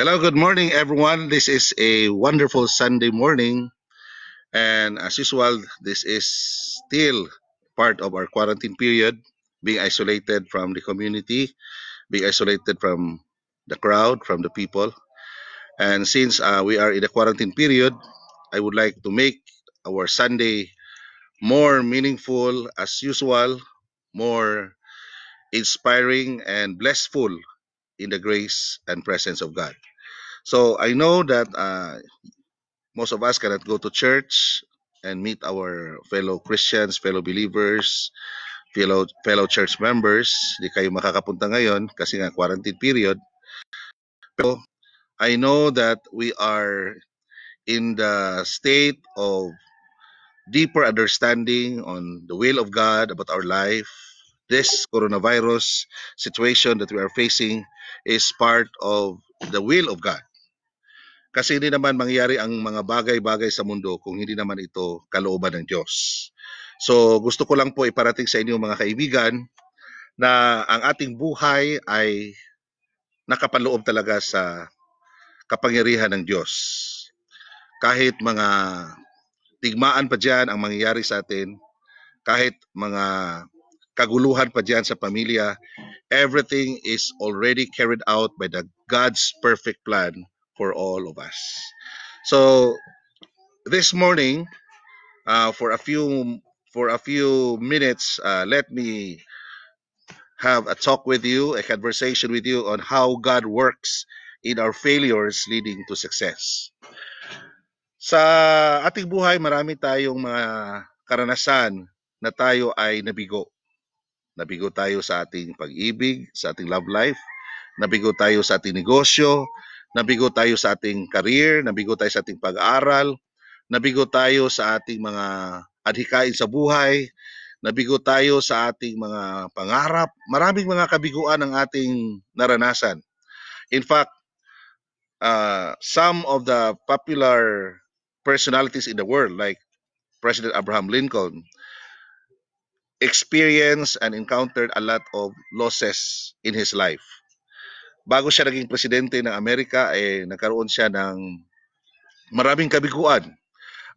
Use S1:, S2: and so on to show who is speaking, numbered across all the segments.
S1: Hello, good morning, everyone. This is a wonderful Sunday morning. And as usual, this is still part of our quarantine period, being isolated from the community, being isolated from the crowd, from the people. And since uh, we are in the quarantine period, I would like to make our Sunday more meaningful as usual, more inspiring and blessful in the grace and presence of God. So I know that uh, most of us cannot go to church and meet our fellow Christians, fellow believers, fellow fellow church members. Di kayo makakapunta ngayon kasi nga quarantine period. Pero I know that we are in the state of deeper understanding on the will of God about our life. This coronavirus situation that we are facing is part of the will of God. Kasi hindi naman mangyayari ang mga bagay-bagay sa mundo kung hindi naman ito kalooban ng Diyos. So gusto ko lang po iparating sa inyo mga kaibigan na ang ating buhay ay nakapaloob talaga sa kapangyarihan ng Diyos. Kahit mga tigmaan pa dyan ang mangyayari sa atin, kahit mga kaguluhan pa dyan sa pamilya, everything is already carried out by the God's perfect plan for all of us. So this morning, uh, for a few for a few minutes, uh, let me have a talk with you, a conversation with you on how God works in our failures leading to success. Sa ating buhay, marami tayong mga karanasan na tayo ay nabigo. Nabigo tayo sa ating pag-ibig, sa ating love life, nabigo tayo sa ating negosyo, Nabigo tayo sa ating career, nabigo tayo sa ating pag-aaral, nabigo tayo sa ating mga adhikain sa buhay, nabigo tayo sa ating mga pangarap. Maraming mga kabiguan ang ating naranasan. In fact, uh, some of the popular personalities in the world, like President Abraham Lincoln, experienced and encountered a lot of losses in his life bago siya naging presidente ng Amerika, eh, nagkaroon siya ng maraming kabiguan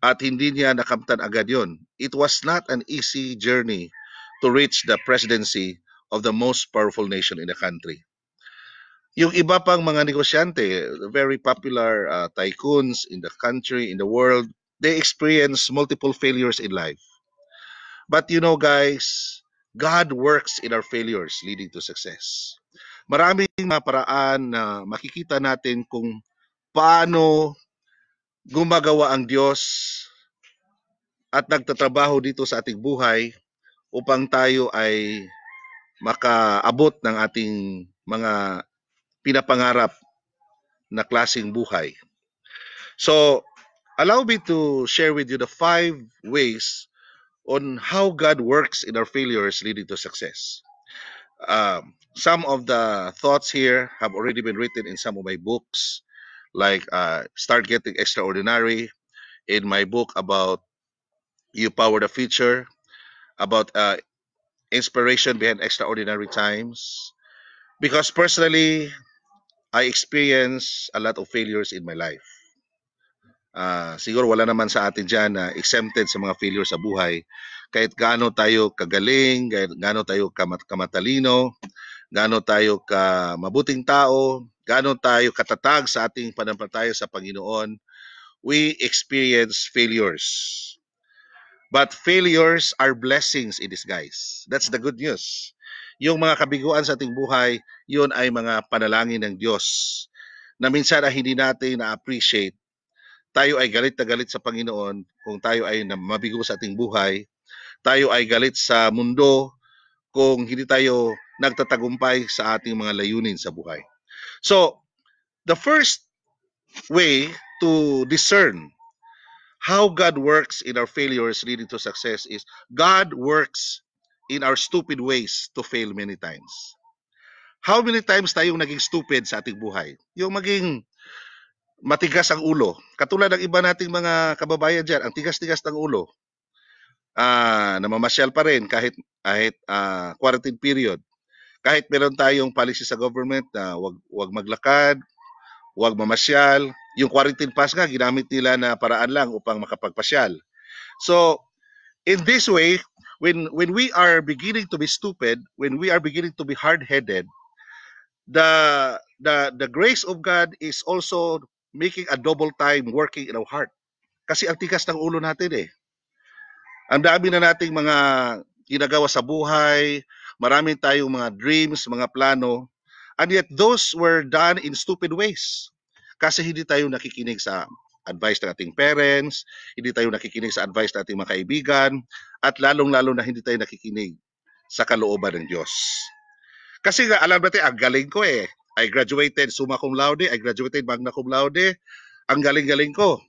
S1: at hindi niya nakamtan agad yon. It was not an easy journey to reach the presidency of the most powerful nation in the country. Yung iba pang mga negosyante, very popular uh, tycoons in the country, in the world, they experience multiple failures in life. But you know guys, God works in our failures leading to success maraming mga paraan na makikita natin kung paano gumagawa ang Diyos at nagtatrabaho dito sa ating buhay upang tayo ay makaabot ng ating mga pinapangarap na klasing buhay. So, allow me to share with you the five ways on how God works in our failures leading to success. Um, some of the thoughts here have already been written in some of my books, like uh, Start Getting Extraordinary, in my book about You Power the Future, about uh, inspiration behind extraordinary times. Because personally, I experienced a lot of failures in my life. uh, siguro wala naman sa atin dyan na uh, exempted sa mga failure sa buhay. Kahit gaano tayo kagaling, kahit gaano tayo kamat- kamatalino, gaano tayo ka mabuting tao, gaano tayo katatag sa ating panampalataya sa Panginoon, we experience failures. But failures are blessings in disguise. That's the good news. Yung mga kabiguan sa ating buhay, yun ay mga panalangin ng Diyos na minsan ay hindi natin na-appreciate tayo ay galit na galit sa Panginoon, kung tayo ay mabigo sa ating buhay, tayo ay galit sa mundo kung hindi tayo nagtatagumpay sa ating mga layunin sa buhay. So, the first way to discern how God works in our failures leading to success is God works in our stupid ways to fail many times. How many times tayong naging stupid sa ating buhay? Yung maging matigas ang ulo. Katulad ng iba nating mga kababayan dyan, ang tigas-tigas ng ulo. Uh, namamasyal pa rin kahit, kahit uh, quarantine period. Kahit meron tayong policy sa government na wag, wag maglakad, wag mamasyal. Yung quarantine pass nga, ginamit nila na paraan lang upang makapagpasyal. So, in this way, when, when we are beginning to be stupid, when we are beginning to be hard-headed, the the the grace of God is also making a double time working in our heart. Kasi ang tigas ng ulo natin eh. Ang dami na nating mga ginagawa sa buhay, maraming tayong mga dreams, mga plano, and yet those were done in stupid ways. Kasi hindi tayo nakikinig sa advice ng ating parents, hindi tayo nakikinig sa advice ng ating mga kaibigan, at lalong-lalo na hindi tayo nakikinig sa kalooban ng Diyos. Kasi alam natin, ang galing ko eh. I graduated summa cum laude, I graduated magna cum laude. Ang galing-galing ko.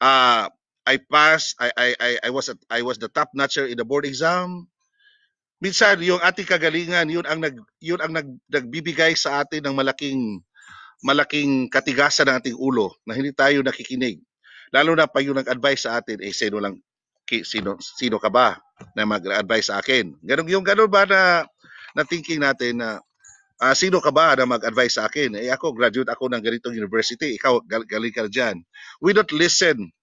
S1: Uh, I passed, I, I, I, I, was, at, I was the top notcher in the board exam. Minsan, yung ating kagalingan, yun ang, nag, yun ang nag, nagbibigay sa atin ng malaking, malaking katigasan ng ating ulo na hindi tayo nakikinig. Lalo na pa yung nag-advise sa atin, eh sino lang, sino, sino ka ba na mag-advise sa akin? Ganun, yung ganun ba na, na thinking natin na uh, sino ka ba na mag-advise sa akin? Eh ako, graduate ako ng ganitong university. Ikaw, gal- galing ka dyan. We don't listen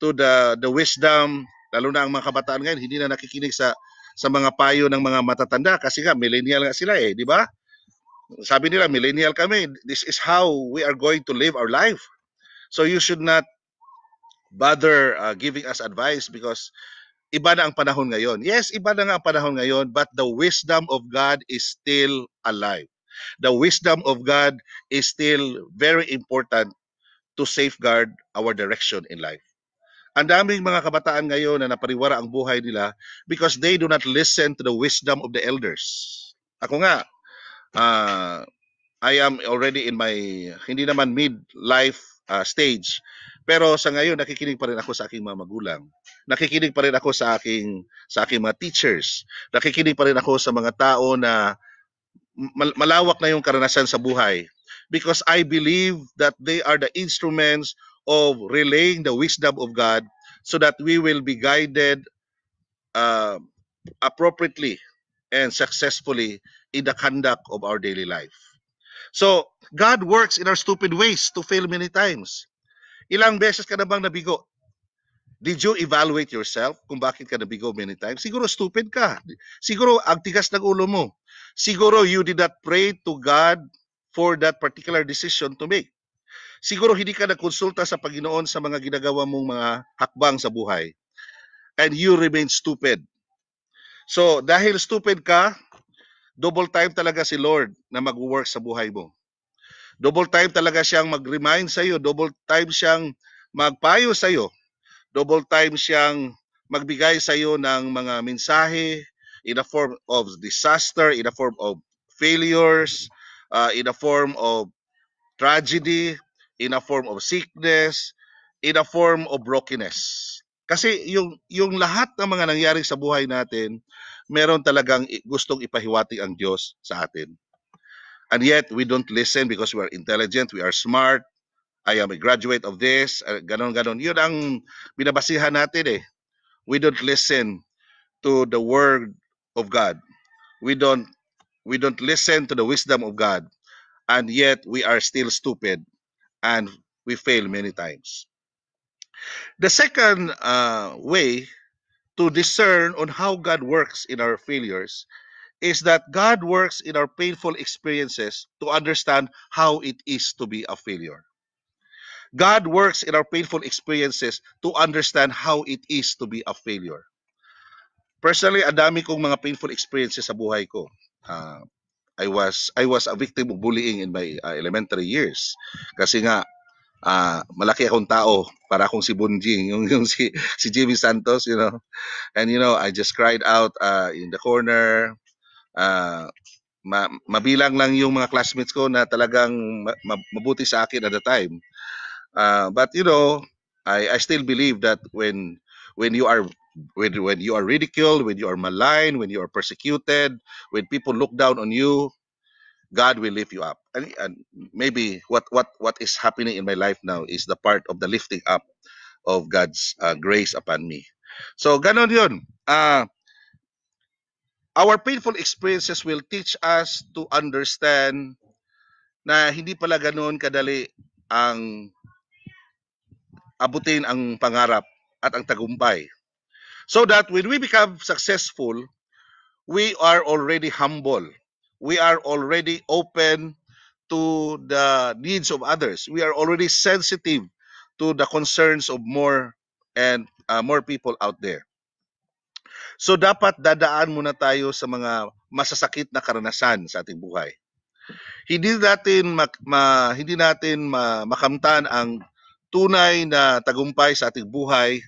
S1: to the, the wisdom, lalo na ang mga kabataan ngayon, hindi na nakikinig sa sa mga payo ng mga matatanda kasi nga millennial nga sila eh, di ba? Sabi nila millennial kami, this is how we are going to live our life. So you should not bother uh, giving us advice because iba na ang panahon ngayon. Yes, iba na nga ang panahon ngayon, but the wisdom of God is still alive the wisdom of God is still very important to safeguard our direction in life. Ang daming mga kabataan ngayon na napariwara ang buhay nila because they do not listen to the wisdom of the elders. Ako nga, uh, I am already in my, hindi naman mid-life uh, stage, pero sa ngayon, nakikinig pa rin ako sa aking mga magulang. Nakikinig pa rin ako sa aking, sa aking mga teachers. Nakikinig pa rin ako sa mga tao na malawak na yung karanasan sa buhay because I believe that they are the instruments of relaying the wisdom of God so that we will be guided uh, appropriately and successfully in the conduct of our daily life. So, God works in our stupid ways to fail many times. Ilang beses ka na bang nabigo? Did you evaluate yourself kung bakit ka nabigo many times? Siguro stupid ka. Siguro ang tigas ng ulo mo. Siguro you did not pray to God for that particular decision to make. Siguro hindi ka nakonsulta sa Panginoon sa mga ginagawa mong mga hakbang sa buhay. And you remain stupid. So, dahil stupid ka, double time talaga si Lord na mag-work sa buhay mo. Double time talaga siyang mag-remind sa iyo, double time siyang magpayo sa iyo, double time siyang magbigay sa iyo ng mga mensahe, in a form of disaster, in a form of failures, uh, in a form of tragedy, in a form of sickness, in a form of brokenness. Kasi yung yung lahat ng mga nangyari sa buhay natin, meron talagang gustong ipahiwatig ang Diyos sa atin. And yet, we don't listen because we are intelligent, we are smart, I am a graduate of this, ganon-ganon. Uh, Yun ang binabasihan natin eh. We don't listen to the word of God. We don't we don't listen to the wisdom of God, and yet we are still stupid, and we fail many times. The second uh, way to discern on how God works in our failures is that God works in our painful experiences to understand how it is to be a failure. God works in our painful experiences to understand how it is to be a failure. Personally, adami kong mga painful experiences sa buhay ko. Uh, I was I was a victim of bullying in my uh, elementary years. Kasi nga uh, malaki akong tao para akong si Bunjing, yung, yung si si Jimmy Santos, you know. And you know, I just cried out uh, in the corner. Uh, ma mabilang lang yung mga classmates ko na talagang ma mabuti sa akin at the time. Uh, but you know, I I still believe that when when you are when, when you are ridiculed, when you are maligned, when you are persecuted, when people look down on you, God will lift you up. And, and maybe what, what, what is happening in my life now is the part of the lifting up of God's uh, grace upon me. So, ganon yun. Uh, our painful experiences will teach us to understand na hindi pala ganoon kadali ang abutin ang pangarap at ang tagumpay. So that when we become successful, we are already humble. We are already open to the needs of others. We are already sensitive to the concerns of more and uh, more people out there. So dapat dadaan muna tayo sa mga masasakit na karanasan sa ating buhay. Hindi natin ma, ma hindi natin ma, makamtan ang tunay na tagumpay sa ating buhay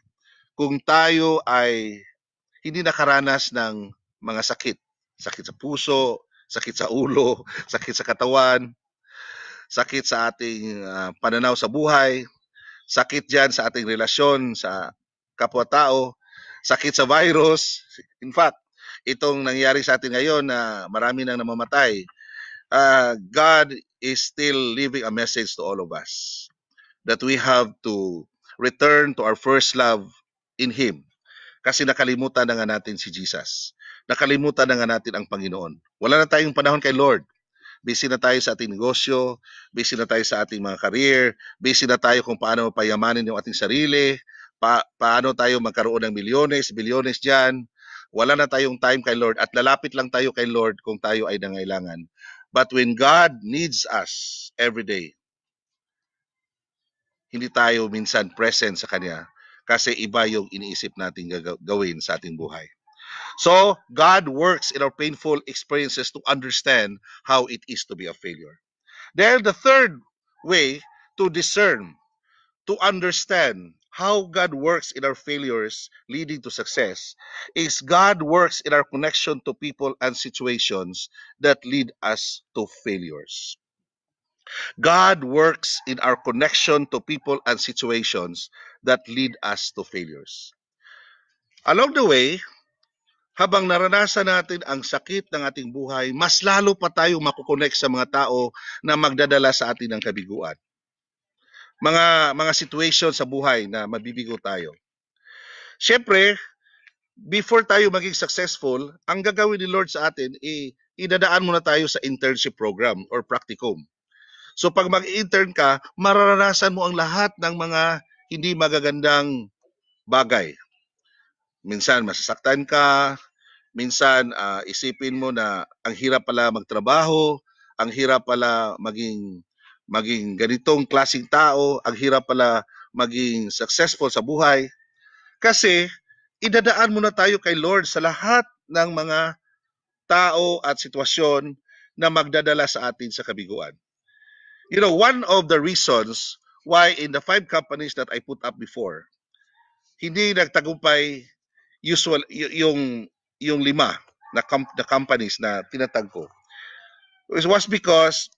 S1: kung tayo ay hindi nakaranas ng mga sakit. Sakit sa puso, sakit sa ulo, sakit sa katawan, sakit sa ating uh, pananaw sa buhay, sakit dyan sa ating relasyon sa kapwa-tao, sakit sa virus. In fact, itong nangyari sa atin ngayon na uh, marami nang namamatay, uh, God is still leaving a message to all of us that we have to return to our first love in Him. Kasi nakalimutan na nga natin si Jesus. Nakalimutan na nga natin ang Panginoon. Wala na tayong panahon kay Lord. Busy na tayo sa ating negosyo, busy na tayo sa ating mga career, busy na tayo kung paano payamanin yung ating sarili, pa- paano tayo magkaroon ng milyones, bilyones dyan. Wala na tayong time kay Lord at lalapit lang tayo kay Lord kung tayo ay nangailangan. But when God needs us every day, hindi tayo minsan present sa Kanya kasi iba yung iniisip natin gagawin sa ating buhay. So, God works in our painful experiences to understand how it is to be a failure. Then, the third way to discern, to understand how God works in our failures leading to success is God works in our connection to people and situations that lead us to failures. God works in our connection to people and situations that lead us to failures. Along the way, habang naranasan natin ang sakit ng ating buhay, mas lalo pa tayo makukonek sa mga tao na magdadala sa atin ng kabiguan. Mga, mga situation sa buhay na mabibigo tayo. Siyempre, before tayo maging successful, ang gagawin ni Lord sa atin, eh, idadaan muna tayo sa internship program or practicum. So pag mag-intern ka, mararanasan mo ang lahat ng mga hindi magagandang bagay. Minsan masasaktan ka, minsan uh, isipin mo na ang hirap pala magtrabaho, ang hirap pala maging maging ganitong klasing tao, ang hirap pala maging successful sa buhay. Kasi idadaan mo na tayo kay Lord sa lahat ng mga tao at sitwasyon na magdadala sa atin sa kabiguan. You know, one of the reasons why in the five companies that I put up before, hindi nagtagumpay usual yung yung lima na com- the companies na tinatag ko. It was because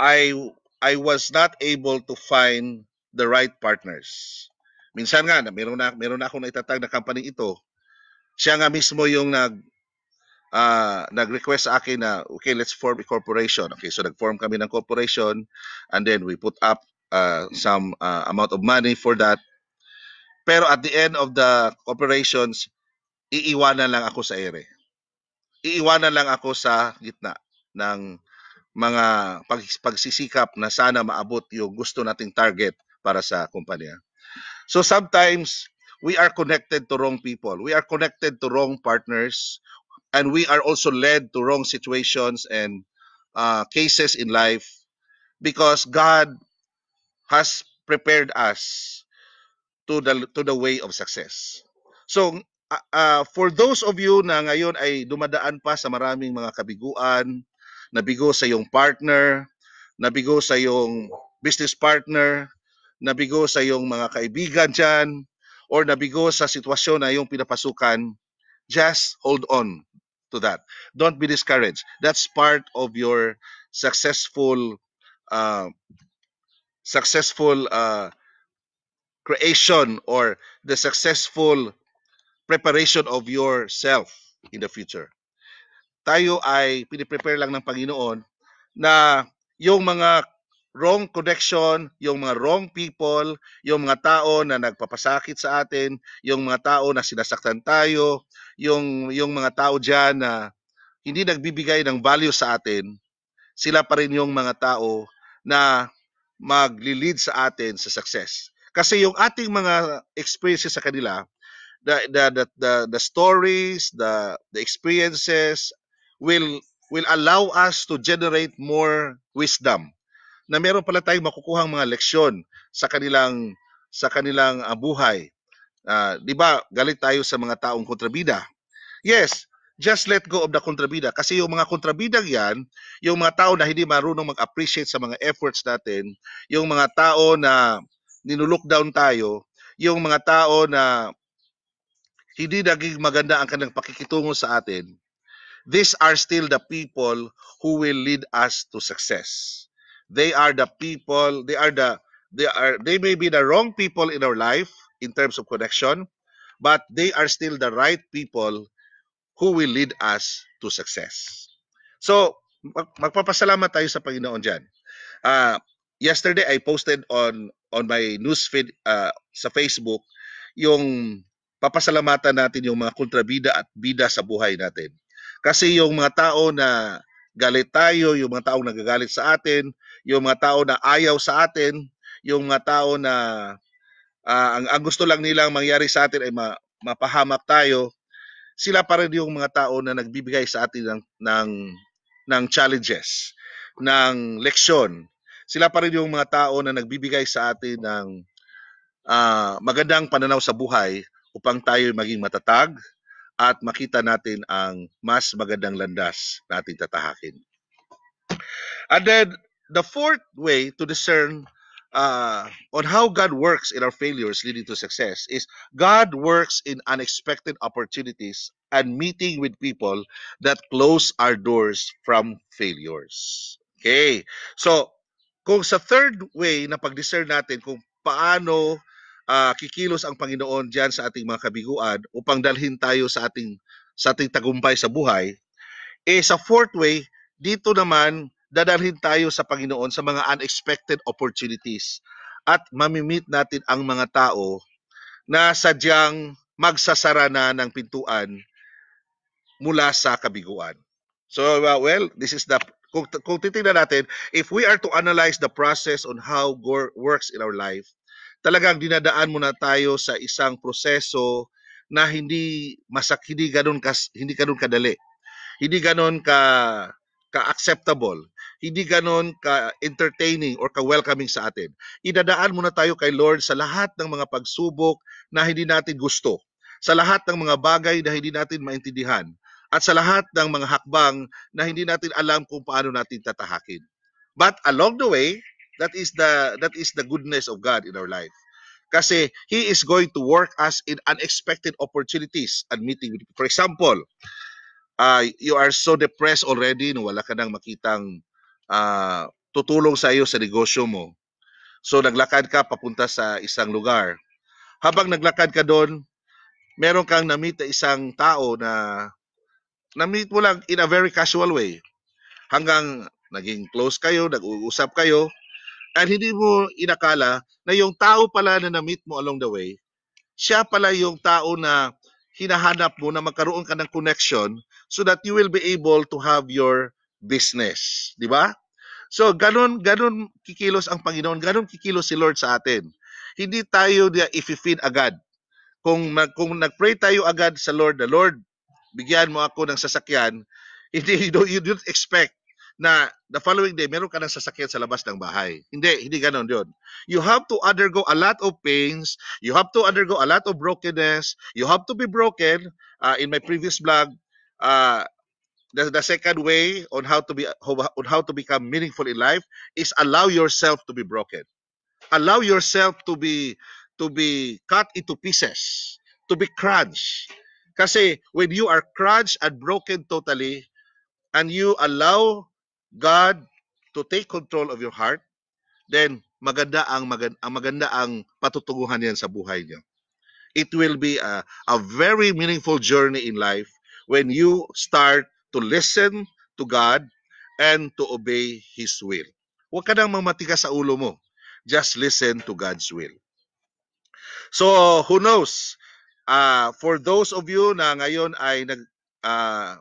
S1: I I was not able to find the right partners. Minsan nga, meron na, meron na akong naitatag na company ito. Siya nga mismo yung nag, uh, nag-request sa akin na, okay, let's form a corporation. Okay, so nag-form kami ng corporation and then we put up uh, some uh, amount of money for that. Pero at the end of the operations, iiwanan lang ako sa ere. Iiwanan lang ako sa gitna ng mga pag, pagsisikap na sana maabot yung gusto nating target para sa kumpanya. So sometimes we are connected to wrong people. We are connected to wrong partners and we are also led to wrong situations and uh, cases in life because God has prepared us to the to the way of success. So uh, for those of you na ngayon ay dumadaan pa sa maraming mga kabiguan, nabigo sa iyong partner, nabigo sa iyong business partner, nabigo sa iyong mga kaibigan diyan or nabigo sa sitwasyon na iyong pinapasukan, just hold on to that. Don't be discouraged. That's part of your successful uh, successful uh, creation or the successful preparation of yourself in the future. Tayo ay piniprepare lang ng Panginoon na yung mga wrong connection, yung mga wrong people, yung mga tao na nagpapasakit sa atin, yung mga tao na sinasaktan tayo, yung yung mga tao diyan na hindi nagbibigay ng value sa atin, sila pa rin yung mga tao na magli-lead sa atin sa success. Kasi yung ating mga experiences sa kanila, the the the the, the stories, the the experiences will will allow us to generate more wisdom. Na meron pala tayong makukuhang mga leksyon sa kanilang sa kanilang uh, buhay. Uh, 'di ba? Galit tayo sa mga taong kontrabida. Yes, just let go of the kontrabida. Kasi yung mga kontrabida yan, yung mga tao na hindi marunong mag-appreciate sa mga efforts natin, yung mga tao na ninulockdown tayo, yung mga tao na hindi naging maganda ang kanilang pakikitungo sa atin, these are still the people who will lead us to success. They are the people, they are the, they are, they may be the wrong people in our life in terms of connection, but they are still the right people who will lead us to success. So, magpapasalamat tayo sa Panginoon diyan. Uh, ah, yesterday I posted on on my newsfeed uh, ah, sa Facebook yung papasalamatan natin yung mga kontrabida at bida sa buhay natin. Kasi yung mga tao na galit tayo, yung mga tao na gagalit sa atin, yung mga tao na ayaw sa atin, yung mga tao na uh, ang, ang gusto lang nilang mangyari sa atin ay ma, mapahamak tayo, sila pa rin yung mga tao na nagbibigay sa atin ng, ng, ng challenges, ng leksyon. Sila pa rin yung mga tao na nagbibigay sa atin ng uh, magandang pananaw sa buhay upang tayo maging matatag at makita natin ang mas magandang landas na ating tatahakin. And then, the fourth way to discern uh, on how God works in our failures leading to success is God works in unexpected opportunities and meeting with people that close our doors from failures. Okay. So, kung sa third way na pag-discern natin kung paano uh, kikilos ang Panginoon diyan sa ating mga kabiguan upang dalhin tayo sa ating sa ating tagumpay sa buhay, eh sa fourth way, dito naman dadalhin tayo sa Panginoon sa mga unexpected opportunities at mamimit natin ang mga tao na sadyang magsasara na ng pintuan mula sa kabiguan. So, uh, well, this is the, kung, kung titignan natin, if we are to analyze the process on how God works in our life, talagang dinadaan muna tayo sa isang proseso na hindi masak hindi ganun ka hindi ganun kadali. Hindi ganun ka ka acceptable hindi ganon ka-entertaining or ka-welcoming sa atin. Idadaan muna tayo kay Lord sa lahat ng mga pagsubok na hindi natin gusto, sa lahat ng mga bagay na hindi natin maintindihan, at sa lahat ng mga hakbang na hindi natin alam kung paano natin tatahakin. But along the way, that is the that is the goodness of God in our life. Kasi He is going to work us in unexpected opportunities and meeting. For example, uh, you are so depressed already no wala ka nang makitang uh, tutulong sa iyo sa negosyo mo. So naglakad ka papunta sa isang lugar. Habang naglakad ka doon, meron kang na isang tao na na-meet mo lang in a very casual way. Hanggang naging close kayo, nag-uusap kayo, at hindi mo inakala na yung tao pala na na-meet mo along the way, siya pala yung tao na hinahanap mo na magkaroon ka ng connection so that you will be able to have your business. Di ba? So, ganun, ganun kikilos ang Panginoon. Ganun kikilos si Lord sa atin. Hindi tayo niya ififin agad. Kung, mag, kung nag-pray tayo agad sa Lord, the Lord, bigyan mo ako ng sasakyan, hindi, you, don't, you don't expect na the following day, meron ka ng sasakyan sa labas ng bahay. Hindi, hindi ganun yun. You have to undergo a lot of pains. You have to undergo a lot of brokenness. You have to be broken. Uh, in my previous vlog, uh, the, the second way on how to be on how to become meaningful in life is allow yourself to be broken allow yourself to be to be cut into pieces to be crunched kasi when you are crunched and broken totally and you allow God to take control of your heart then maganda ang maganda, ang maganda ang patutunguhan niyan sa buhay niyo it will be a, a very meaningful journey in life when you start to listen to God and to obey His will. Huwag ka nang mamatika sa ulo mo. Just listen to God's will. So, who knows? Uh, for those of you na ngayon ay nag, uh,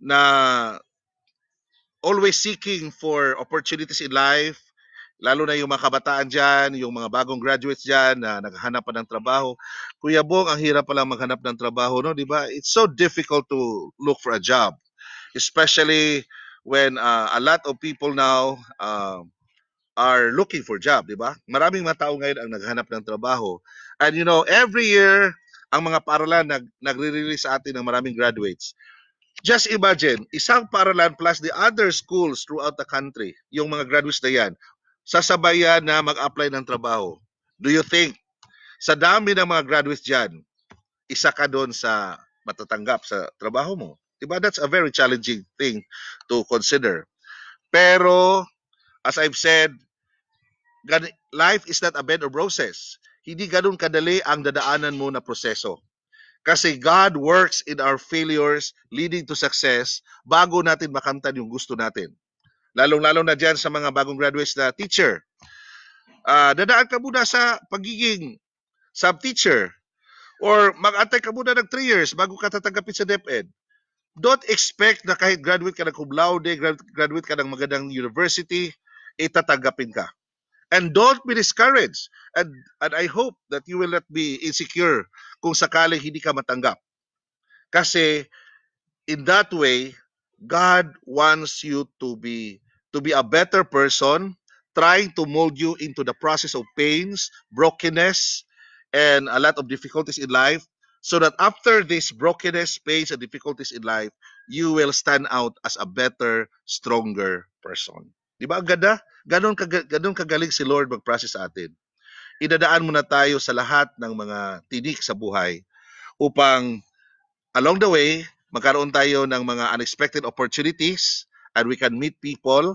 S1: na always seeking for opportunities in life, lalo na yung mga kabataan dyan, yung mga bagong graduates dyan na naghahanap pa ng trabaho. Kuya Bong, ang hirap pala maghanap ng trabaho, no? Di ba? It's so difficult to look for a job especially when uh, a lot of people now uh, are looking for job, di ba? Maraming mga tao ngayon ang naghanap ng trabaho. And you know, every year, ang mga paralan nag, nagre-release sa atin ng maraming graduates. Just imagine, isang paralan plus the other schools throughout the country, yung mga graduates na yan, sasabay yan na mag-apply ng trabaho. Do you think, sa dami ng mga graduates dyan, isa ka doon sa matatanggap sa trabaho mo? Diba? That's a very challenging thing to consider. Pero, as I've said, life is not a bed of roses. Hindi ganun kadali ang dadaanan mo na proseso. Kasi God works in our failures leading to success bago natin makamtan yung gusto natin. Lalong-lalo na dyan sa mga bagong graduates na teacher. Uh, dadaan ka muna sa pagiging sub-teacher or mag-antay ka muna ng 3 years bago ka tatanggapin sa DepEd don't expect na kahit graduate ka ng cum laude, graduate ka ng magandang university, itatagapin ka. And don't be discouraged. And, and I hope that you will not be insecure kung sakaling hindi ka matanggap. Kasi in that way, God wants you to be to be a better person, trying to mold you into the process of pains, brokenness, and a lot of difficulties in life so that after this brokenness, pains, and difficulties in life, you will stand out as a better, stronger person. Di ba? Ang ganda. Ganon, kag- ganon kagaling si Lord mag-process sa atin. Idadaan muna tayo sa lahat ng mga tinik sa buhay upang along the way, magkaroon tayo ng mga unexpected opportunities and we can meet people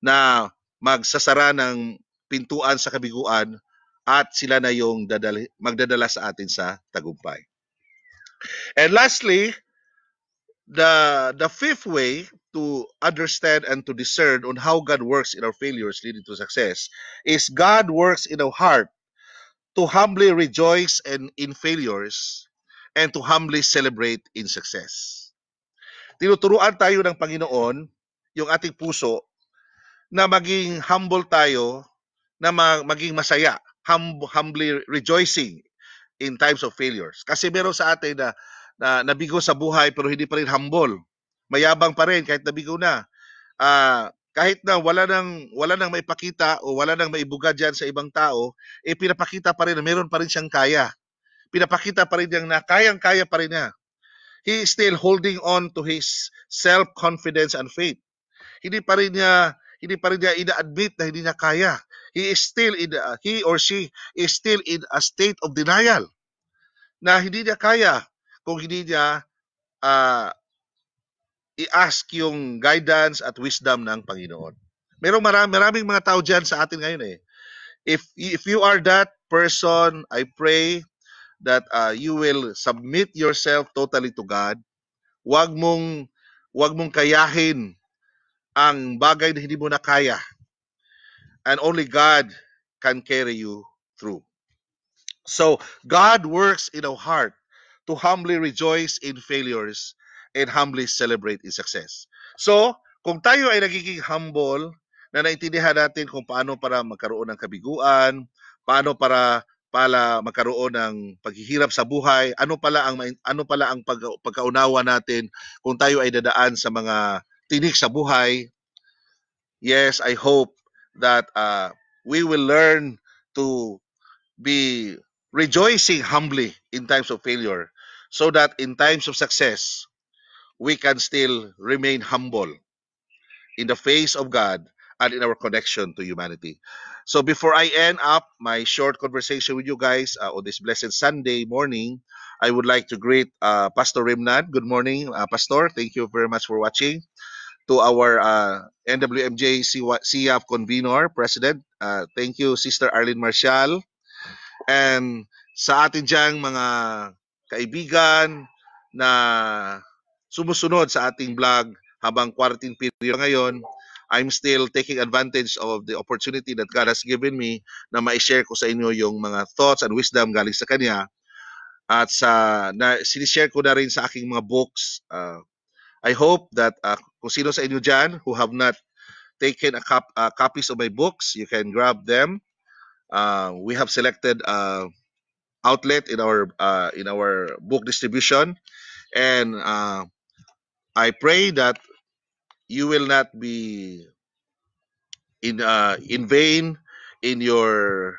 S1: na magsasara ng pintuan sa kabiguan at sila na yung dadali, magdadala sa atin sa tagumpay. And lastly, the the fifth way to understand and to discern on how God works in our failures leading to success is God works in our heart to humbly rejoice and in failures and to humbly celebrate in success. Tinuturuan tayo ng Panginoon yung ating puso na maging humble tayo, na maging masaya, hum- humbly rejoicing in times of failures. Kasi meron sa atin na, na nabigo sa buhay pero hindi pa rin humble. Mayabang pa rin kahit nabigo na. Uh, kahit na wala nang wala nang maipakita o wala nang maibuga diyan sa ibang tao, eh pinapakita pa rin na meron pa rin siyang kaya. Pinapakita pa rin niyang na kayang-kaya pa rin niya. He is still holding on to his self-confidence and faith. Hindi pa rin niya hindi pa rin niya ina-admit na hindi niya kaya. He is still in a, uh, he or she is still in a state of denial na hindi niya kaya kung hindi niya uh, i-ask yung guidance at wisdom ng Panginoon. Merong marami, maraming mga tao dyan sa atin ngayon eh. If, if you are that person, I pray that uh, you will submit yourself totally to God. Huwag mong, huwag mong kayahin ang bagay na hindi mo na kaya. And only God can carry you through. So, God works in our heart to humbly rejoice in failures and humbly celebrate in success. So, kung tayo ay nagiging humble, na naintindihan natin kung paano para magkaroon ng kabiguan, paano para pala magkaroon ng paghihirap sa buhay, ano pala ang ano pala ang pag, pagkaunawa natin kung tayo ay dadaan sa mga tinig sa buhay. Yes, I hope that uh, we will learn to be rejoicing humbly in times of failure so that in times of success, we can still remain humble in the face of God and in our connection to humanity. So before I end up my short conversation with you guys uh, on this blessed Sunday morning, I would like to greet uh, Pastor Remnant. Good morning, uh, Pastor. Thank you very much for watching. to our uh, NWMJ CIAF convenor, President. Uh, thank you, Sister Arlene Marcial. And sa atin diyang mga kaibigan na sumusunod sa ating vlog habang quarantine period ngayon, I'm still taking advantage of the opportunity that God has given me na ma-share ko sa inyo yung mga thoughts and wisdom galing sa Kanya. At sa na, sinishare ko na rin sa aking mga books, uh, I hope that uh, kung sino sa inyo dyan who have not taken a cop, uh, copies of my books, you can grab them. Uh, we have selected uh, outlet in our uh, in our book distribution, and uh, I pray that you will not be in uh, in vain in your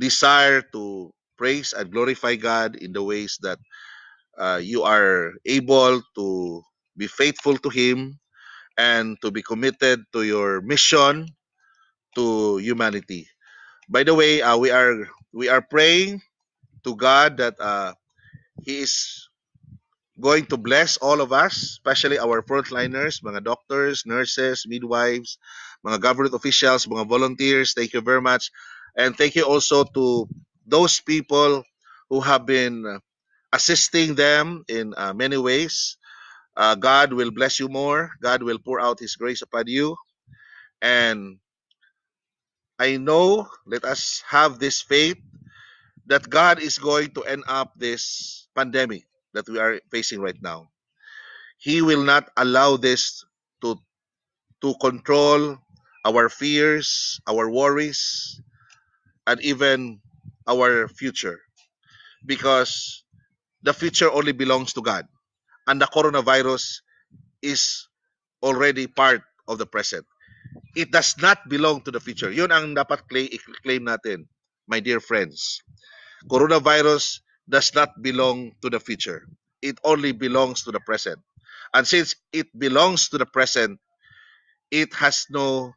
S1: desire to praise and glorify God in the ways that uh, you are able to be faithful to Him, and to be committed to your mission to humanity. By the way, uh, we are we are praying to God that uh, He is going to bless all of us, especially our frontliners, mga doctors, nurses, midwives, mga government officials, mga volunteers. Thank you very much. And thank you also to those people who have been uh, assisting them in uh, many ways. Uh, God will bless you more. God will pour out His grace upon you. And I know, let us have this faith that God is going to end up this pandemic that we are facing right now. He will not allow this to, to control our fears, our worries, and even our future. Because the future only belongs to God. and the coronavirus is already part of the present. It does not belong to the future. Yun ang dapat claim natin, my dear friends. Coronavirus does not belong to the future. It only belongs to the present. And since it belongs to the present, it has no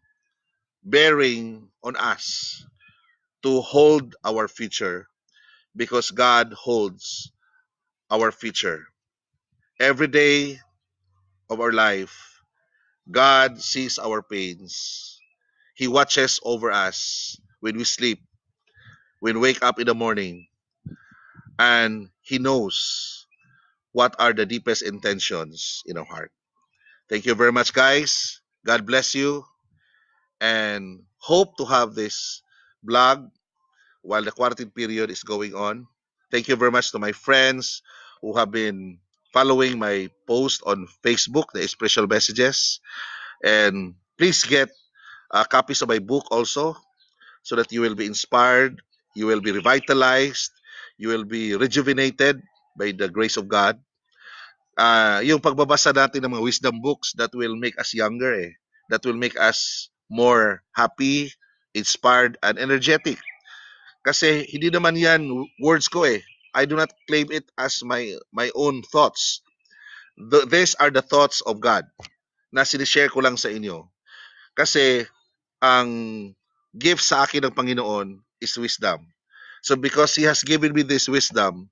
S1: bearing on us to hold our future because God holds our future. Every day of our life, God sees our pains. He watches over us when we sleep, when wake up in the morning, and He knows what are the deepest intentions in our heart. Thank you very much, guys. God bless you, and hope to have this blog while the quarantine period is going on. Thank you very much to my friends who have been following my post on Facebook, the special messages. And please get uh, copies of my book also so that you will be inspired, you will be revitalized, you will be rejuvenated by the grace of God. Uh, yung pagbabasa natin ng mga wisdom books that will make us younger eh. That will make us more happy, inspired, and energetic. Kasi hindi naman yan words ko eh. I do not claim it as my my own thoughts. The, these are the thoughts of God na sinishare ko lang sa inyo. Kasi ang gift sa akin ng Panginoon is wisdom. So because He has given me this wisdom,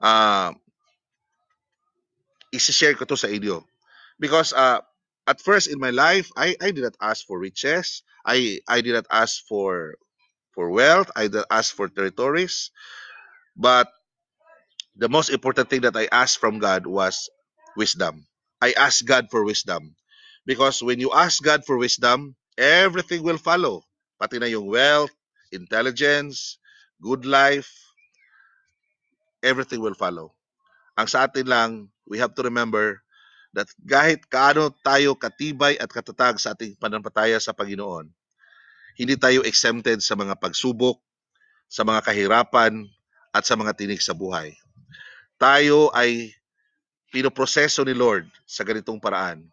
S1: uh, isishare ko to sa inyo. Because uh, at first in my life, I, I did not ask for riches. I, I did not ask for for wealth. I did not ask for territories. But the most important thing that I asked from God was wisdom. I asked God for wisdom. Because when you ask God for wisdom, everything will follow. Pati na yung wealth, intelligence, good life, everything will follow. Ang sa atin lang, we have to remember that kahit kaano tayo katibay at katatag sa ating panampataya sa Panginoon, hindi tayo exempted sa mga pagsubok, sa mga kahirapan, at sa mga tinig sa buhay tayo ay pinoproseso ni Lord sa ganitong paraan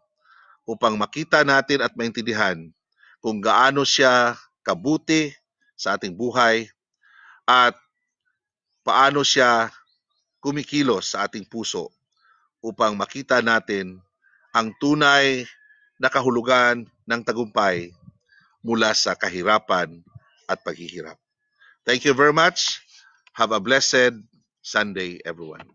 S1: upang makita natin at maintindihan kung gaano siya kabuti sa ating buhay at paano siya kumikilos sa ating puso upang makita natin ang tunay na kahulugan ng tagumpay mula sa kahirapan at paghihirap. Thank you very much. Have a blessed Sunday, everyone.